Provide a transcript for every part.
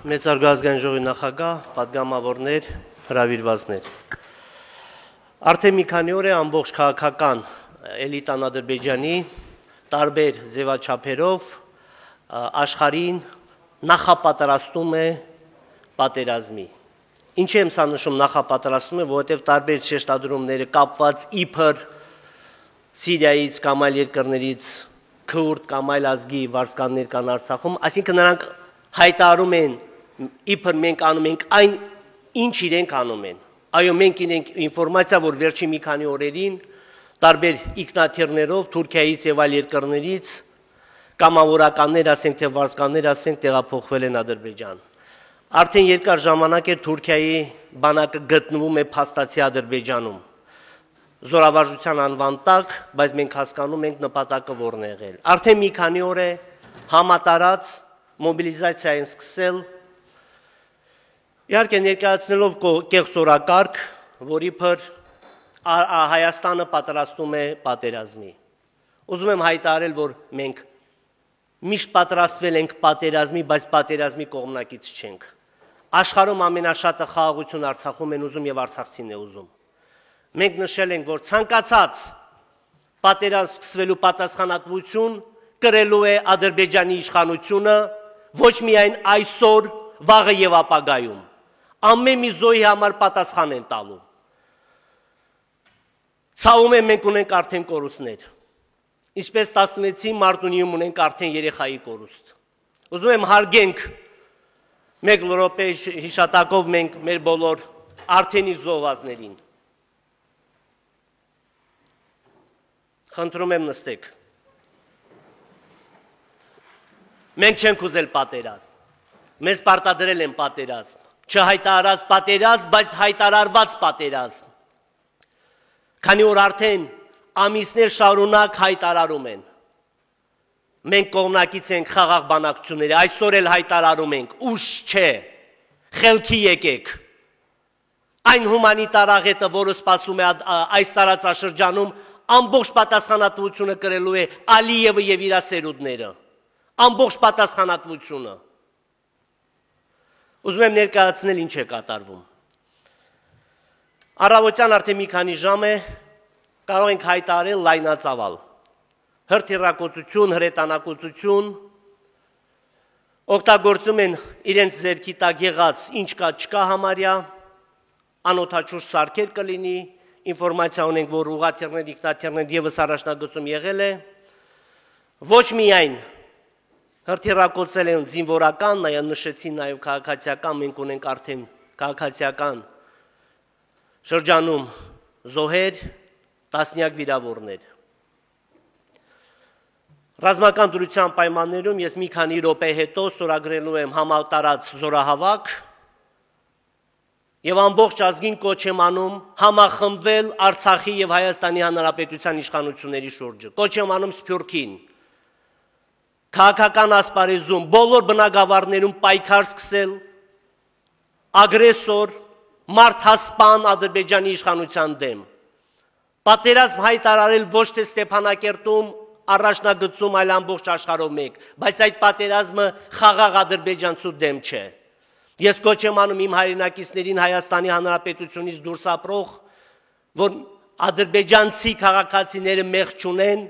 Մեծարգազգային ժողովի նախագահ, падգամավորներ, հրավիրվածներ։ Արդեն մի քանի օր է ամբողջ քաղաքական էլիտան Ադրբեջանի տարբեր ձևաչափերով աշխարհին նախապատրաստում է պատերազմի։ Ինչի եմ սա նշում նախապատրաստում է, որովհետև տարբեր շեշտադրումները կապված իբր Սիրիայից կամ այլ երկրներից քուրդ կամ այլ ազգի վարսկաններ կան Արցախում, այսինքն նրանք հայտարարում են իբր մենք անում ենք այն ինչ իրենք անում են այո մենք ունենք ինֆորմացիա որ վերջին մի քանի օրերին տարբեր ինքնաթիռներով Թուրքիայից եւ այլ երկրներից կամավորականներ ասենք թե վարսկաններ ասենք տեղափոխվել են Ադրբեջան արդեն երկար ժամանակ է Թուրքիայի բանակը գտնվում է փաստացի Ադրբեջանում զորավարժության անվան տակ, բայց մենք հասկանում ենք նպատակը որն է եղել։ Արդեն մի քանի օր է համատարած մոբիլիզացիա են սկսել Իհարկե ներկայացնելով կեղծորակարգ, որի փր Հայաստանը պատրաստում է պատերազմի։ Ուզում եմ հայտարարել, որ մենք միշտ պատրաստվել ենք պատերազմի, բայց պատերազմի կողմնակից չենք։ Աշխարհում ամենաշատը խաղաղություն Արցախում են ուզում եւ Արցախցին է ուզում։ Մենք նշել ենք, որ ցանկացած պատերազմ սկսվելու պատասխանատվություն կրելու է Ադրբեջանի իշխանությունը ոչ միայն այսօր, վաղը եւ ապագայում ամեն մի զոհի համար պատասխան են տալու։ Ցավում է մենք ունենք արդեն կորուստներ։ Ինչպես 16-ի մարտունիում ունենք արդեն երեխայի կորուստ։ Ուզում եմ հարգենք մեկ լրոպե հիշատակով մենք մեր բոլոր արդենի զոհվածներին։ Խնդրում եմ նստեք։ Մենք չենք ուզել պատերազմ։ Մեզ պարտադրել են պատերազմ չհայտարարած պատերազմ, բայց հայտարարված պատերազմ։ Քանի որ արդեն ամիսներ շարունակ հայտարարում են։ Մենք կողմնակից ենք խաղաղ բանակցությունների, այսօր էլ հայտարարում ենք, ուշ չէ։ Խելքի եկեք։ Այն հումանիտար աղետը, որը սպասում է այս տարածաշրջանում, ամբողջ պատասխանատվությունը կրելու է Ալիևը եւ իր սերունդները։ Ամբողջ պատասխանատվությունը։ Ուզում եմ ներկայացնել ինչ է կատարվում։ Առավոտյան արդեն մի քանի ժամ է կարող ենք հայտարել լայնածավալ հրթիռակոծություն, հրետանակոծություն օգտագործում են իրենց ձերքի տակ եղած ինչ կա չկա համարյա անօթաչուր սարքեր կլինի ինֆորմացիա ունենք որ ուղաթիռներ, ինքնաթիռներ եւս առաջնագծում եղել է ոչ միայն Հրթիռակոծել են զինվորական, նաեւ նշեցին նաեւ քաղաքացիական, մենք ունենք արդեն քաղաքացիական շրջանում զոհեր, տասնյակ վիրավորներ։ Ռազմական դրության պայմաններում ես մի քանի րոպե հետո ստորագրելու եմ համատարած զորահավաք եւ ամբողջ ազգին կոչ եմ անում համախմբվել Արցախի եւ Հայաստանի Հանրապետության իշխանությունների շուրջը։ Կոչ եմ անում Սփյուռքին, քաղաքական ասպարեզում բոլոր բնակավարներում պայքար սկսել ագրեսոր մարդասպան ադրբեջանի իշխանության դեմ պատերազմ հայտարարել ոչ թե Ստեփանակերտում առաջնագծում այլ ամբողջ աշխարհով մեկ բայց այդ պատերազմը խաղաղ ադրբեջանցու դեմ չէ ես կոչ եմ անում իմ հայրենակիցներին հայաստանի հանրապետությունից դուրս ապրող որ ադրբեջանցի քաղաքացիները մեղք չունեն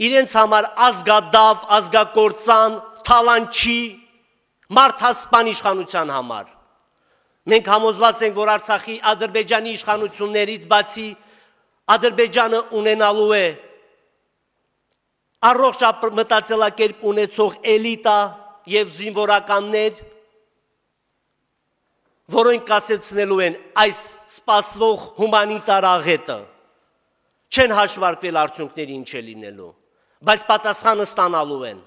իրենց համար ազգադավ, ազգակործան, թալանչի, մարդասպան իշխանության համար։ Մենք համոզված ենք, որ Արցախի Ադրբեջանի իշխանություններից բացի Ադրբեջանը ունենալու է առողջ մտածելակերպ ունեցող էլիտա եւ զինվորականներ, որոնք կասեցնելու են այս սպասվող հումանիտար աղետը, չեն հաշվարկվել արդյունքների ինչ է լինելու բայց պատասխանը ստանալու են։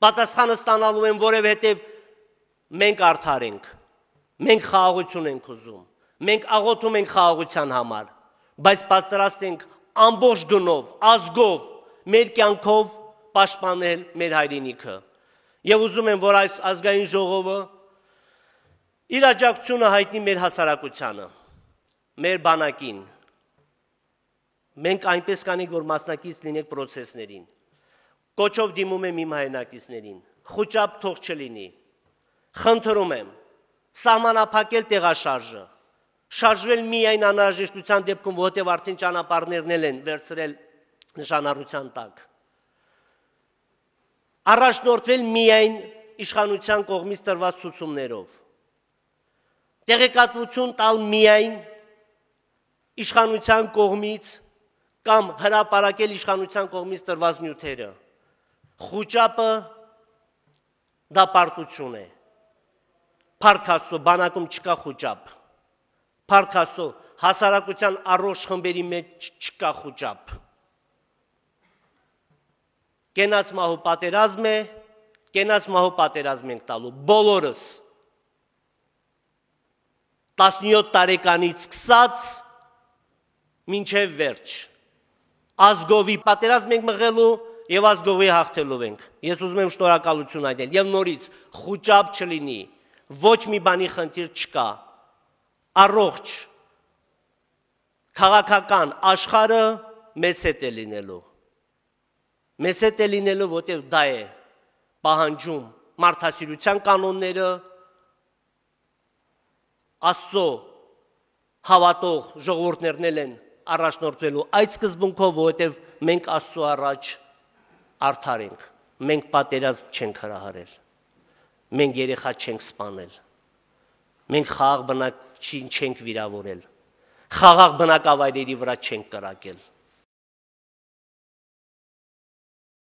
Պատասխանը ստանալու են, որովհետև մենք արդար ենք։ Մենք խաղաղություն ենք ուզում։ Մենք աղոթում ենք խաղաղության համար, բայց պատրաստ ենք ամբողջ գնով, ազգով, մեր կյանքով պաշտպանել մեր հայրենիքը։ Եվ ուզում եմ, որ այս ազգային ժողովը իր աջակցությունը հայտնի մեր հասարակությանը, մեր բանակին, Մենք այնպես կանենք, որ մասնակից լինենք process-ներին։ Կոչով դիմում եմ իմ հայրենակիցներին։ Խոճապ թող չլինի։ Խնդրում եմ սահմանափակել տեղաշարժը։ Շարժվել միայն անհրաժեշտության դեպքում, որտեղ արդեն ճանապարհներն են վերցրել նշանառության տակ։ Առաջնորդվել միայն իշխանության կողմից տրված ցուցումներով։ Տեղեկատվություն տալ միայն իշխանության կողմից կամ հրապարակել իշխանության կողմից տրված նյութերը։ Խուճապը դա պարտություն է։ Փարքասո բանակում չկա խուճապ։ Փարքասո հասարակության առողջ խմբերի մեջ չկա խուճապ։ Կենաց մահու պատերազմ է, կենաց մահու պատերազմ ենք տալու բոլորս 17 տարեկանից սկսած մինչև վերջ ազգովի պատերազմ ենք մղելու եւ ազգովի հաղթելու ենք։ Ես ուզում եմ շնորհակալություն այնել եւ նորից խոճապ չլինի, ոչ մի բանի խնդիր չկա։ Առողջ քաղաքական աշխարը մեծ հետ է լինելու։ Մեծ հետ է լինելու, որտեղ դա է պահանջում մարդասիրության կանոնները, Աստծո հավատող ժողովուրդներն են առաջնորդվելու այդ սկզբունքով, որովհետև մենք Աստծո առաջ արդար ենք։ Մենք պատերազմ չենք հրահարել։ Մենք երեխա չենք սպանել։ Մենք խաղ բնակչին չենք վիրավորել։ Խաղաղ բնակավայրերի վրա չենք կրակել։